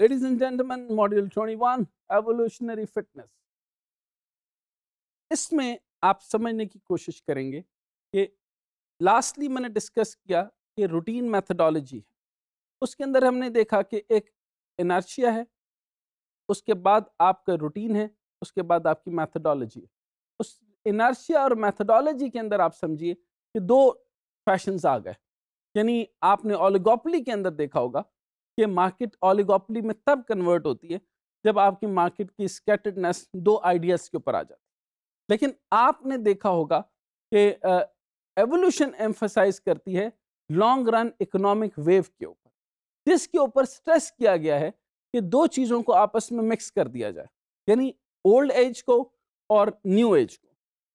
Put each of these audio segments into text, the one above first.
Ladies and gentlemen, module 21 Evolutionary Fitness. इसमें आप समझने की कोशिश करेंगे कि लास्टली मैंने डिस्कस किया कि रूटीन मैथडोलॉजी है उसके अंदर हमने देखा कि एक इनर्शिया है उसके बाद आपका रूटीन है उसके बाद आपकी मैथडोलॉजी है उस इनर्शिया और मैथडोलॉजी के अंदर आप समझिए कि दो फैशन आ गए यानी आपने ओलिगोपली के अंदर देखा होगा कि मार्केट ऑलिगोपली में तब कन्वर्ट होती है जब आपकी मार्केट की स्कैटर्डनेस दो आइडियाज़ के ऊपर आ जाती है लेकिन आपने देखा होगा कि एवोल्यूशन एम्फोसाइज करती है लॉन्ग रन इकोनॉमिक वेव के ऊपर जिसके ऊपर स्ट्रेस किया गया है कि दो चीज़ों को आपस में मिक्स कर दिया जाए यानी ओल्ड एज को और न्यू एज को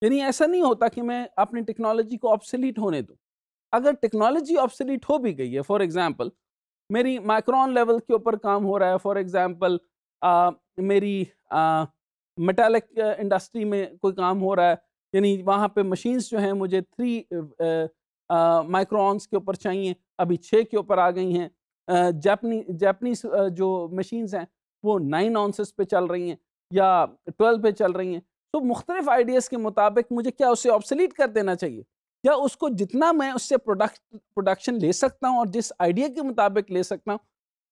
यानी ऐसा नहीं होता कि मैं अपनी टेक्नोलॉजी को ऑप्सलीट होने दूँ अगर टेक्नोलॉजी ऑप्सलीट हो भी गई है फॉर एग्ज़ाम्पल मेरी माइक्रोन लेवल के ऊपर काम हो रहा है फॉर एग्ज़ाम्पल मेरी मेटालिक इंडस्ट्री में कोई काम हो रहा है यानी वहाँ पे मशीन्स जो हैं मुझे थ्री माइक्रोन्स के ऊपर चाहिए अभी छः के ऊपर आ गई हैं जैपनी जैपनीज जो मशीन्स हैं वो नाइन ऑनसेस पे चल रही हैं या ट्वेल्व पे चल रही हैं तो मुख्तलिफ़ आइडियाज़ के मुताबिक मुझे क्या उसे ऑब्सलीट कर देना चाहिए या उसको जितना मैं उससे प्रोडक्ट प्रोडक्शन ले सकता हूँ और जिस आइडिया के मुताबिक ले सकता हूँ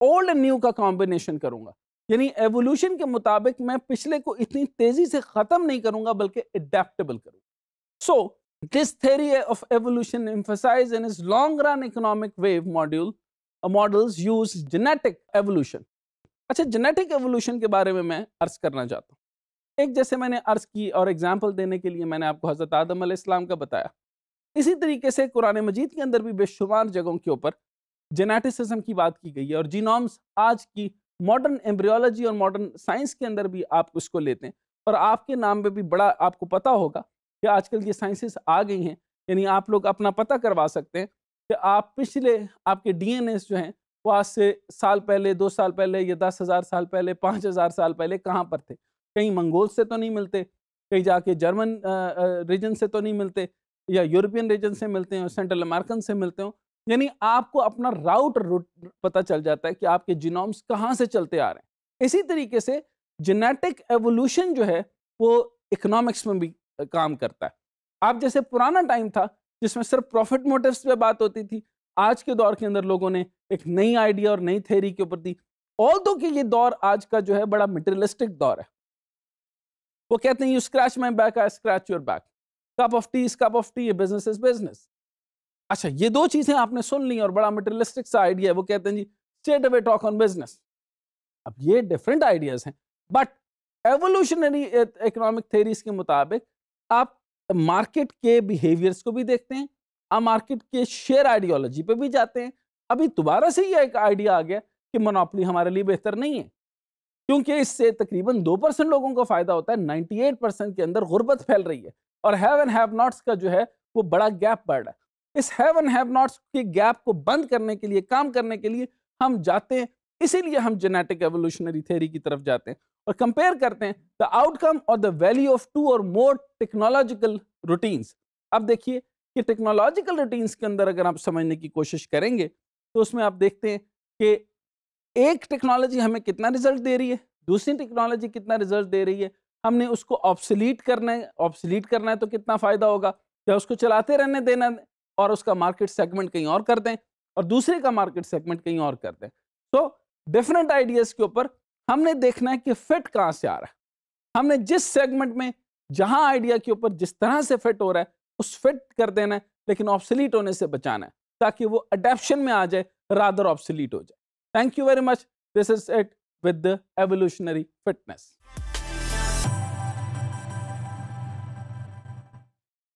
ओल्ड एंड न्यू का कॉम्बिनेशन करूँगा यानी एवोल्यूशन के मुताबिक मैं पिछले को इतनी तेज़ी से ख़त्म नहीं करूँगा बल्कि एडेप्टेबल करूँगा so this theory of evolution emphasized in is long run economic wave module models use genetic evolution अच्छा जेनेटिक एवोल्यूशन के बारे में मैं अर्ज करना चाहता हूँ एक जैसे मैंने अर्ज की और एग्जाम्पल देने के लिए मैंने आपको हज़रत आदम का बताया इसी तरीके से कुरान मजीद के अंदर भी बेशुमार जगहों के ऊपर जेनेटिसिज्म की बात की गई है और जीनोम्स आज की मॉडर्न एम्ब्रियोलॉजी और मॉडर्न साइंस के अंदर भी आप उसको लेते हैं और आपके नाम पे भी बड़ा आपको पता होगा कि आजकल ये साइंसेस आ गई हैं यानी आप लोग अपना पता करवा सकते हैं कि आप पिछले आपके डी जो हैं वो आज से साल पहले दो साल पहले या दस हज़ार साल पहले पाँच हज़ार साल पहले कहाँ पर थे कहीं मंगोल से तो नहीं मिलते कहीं जाके जर्मन रीजन से तो नहीं मिलते या यूरोपियन रीजन से मिलते हो सेंट्रल अमेरिकन से मिलते हो यानी आपको अपना राउट रूट पता चल जाता है कि आपके जीनोम्स कहाँ से चलते आ रहे हैं इसी तरीके से जेनेटिक एवोल्यूशन जो है वो इकोनॉमिक्स में भी काम करता है आप जैसे पुराना टाइम था जिसमें सिर्फ प्रॉफिट मोटिव्स पे बात होती थी आज के दौर के अंदर लोगों ने एक नई आइडिया और नई थेरी के ऊपर दी ऑल दो कि ये दौर आज का जो है बड़ा मटेरियलिस्टिक दौर है वो कहते हैं you scratch my back I scratch your back cup of tea is cup of tea business is business अच्छा ये दो चीजें आपने सुन ली और बड़ा मटेरियलिस्टिक सा आइडिया है वो कहते हैं जी state away talk on business अब ये डिफरेंट आइडियाज हैं बट एवोल्यूशनरी इकोनॉमिक थेरीज के मुताबिक आप मार्केट के बिहेवियर्स को भी देखते हैं आप मार्केट के शेयर आइडियोलॉजी पे भी जाते हैं अभी दोबारा से ये एक आइडिया आ गया कि मोनोपली हमारे लिए बेहतर नहीं है क्योंकि इससे तकरीबन दो परसेंट लोगों को फायदा होता है एट परसेंट के अंदर गुर्बत फैल रही है और हैव एंड हैव नॉट्स का जो है वो बड़ा गैप बढ़ रहा है इस हैव एंड हैव नॉट्स के गैप को बंद करने के लिए काम करने के लिए हम जाते हैं इसीलिए हम जेनेटिक एवोल्यूशनरी थ्योरी की तरफ जाते हैं और कंपेयर करते हैं द आउटकम और the value of two or more technological routines अब देखिए कि टेक्नोलॉजिकल रूटीन्स के अंदर अगर आप समझने की कोशिश करेंगे तो उसमें आप देखते हैं कि एक टेक्नोलॉजी हमें कितना रिजल्ट दे रही है दूसरी टेक्नोलॉजी कितना रिजल्ट दे रही है हमने उसको ऑप्सलीट करना है ऑप्सलीट करना है तो कितना फ़ायदा होगा या उसको चलाते रहने देना और उसका मार्केट सेगमेंट कहीं और कर दें और दूसरे का मार्केट सेगमेंट कहीं और कर दें तो डिफरेंट आइडियाज़ के ऊपर हमने देखना है कि फिट कहाँ से आ रहा है हमने जिस सेगमेंट में जहाँ आइडिया के ऊपर जिस तरह से फिट हो रहा है उस फिट कर देना है लेकिन ऑप्सलीट होने से बचाना है ताकि वो अडेप्शन में आ जाए रादर ऑप्सलीट हो जाए thank you very much this is it with the evolutionary fitness